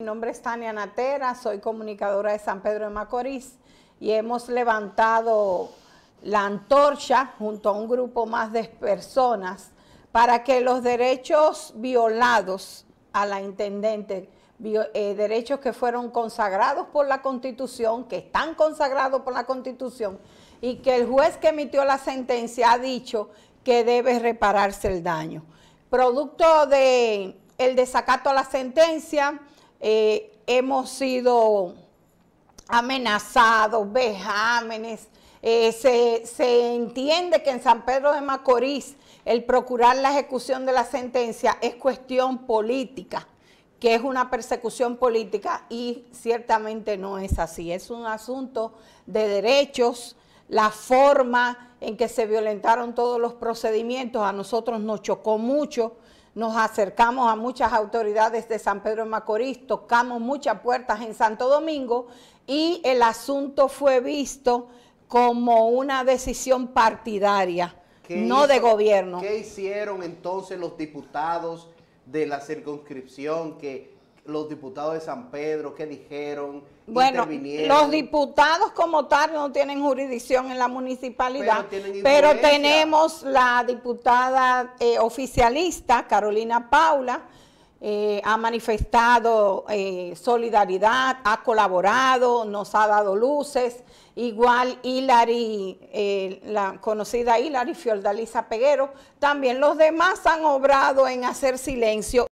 Mi nombre es Tania Natera, soy comunicadora de San Pedro de Macorís y hemos levantado la antorcha junto a un grupo más de personas para que los derechos violados a la intendente, eh, derechos que fueron consagrados por la Constitución, que están consagrados por la Constitución, y que el juez que emitió la sentencia ha dicho que debe repararse el daño. Producto de desacato a la sentencia, eh, hemos sido amenazados, vejámenes. Eh, se, se entiende que en San Pedro de Macorís el procurar la ejecución de la sentencia es cuestión política que es una persecución política y ciertamente no es así. Es un asunto de derechos, la forma en que se violentaron todos los procedimientos a nosotros nos chocó mucho nos acercamos a muchas autoridades de San Pedro de Macorís, tocamos muchas puertas en Santo Domingo y el asunto fue visto como una decisión partidaria, no de gobierno. ¿Qué hicieron entonces los diputados de la circunscripción que los diputados de San Pedro, qué dijeron, bueno, los diputados como tal no tienen jurisdicción en la municipalidad, pero, tenemos la diputada eh, oficialista, Carolina Paula, eh, ha manifestado eh, solidaridad, ha colaborado, nos ha dado luces. Igual Hilary, la conocida Hilary Fiordaliza Peguero, también los demás han obrado en hacer silencio.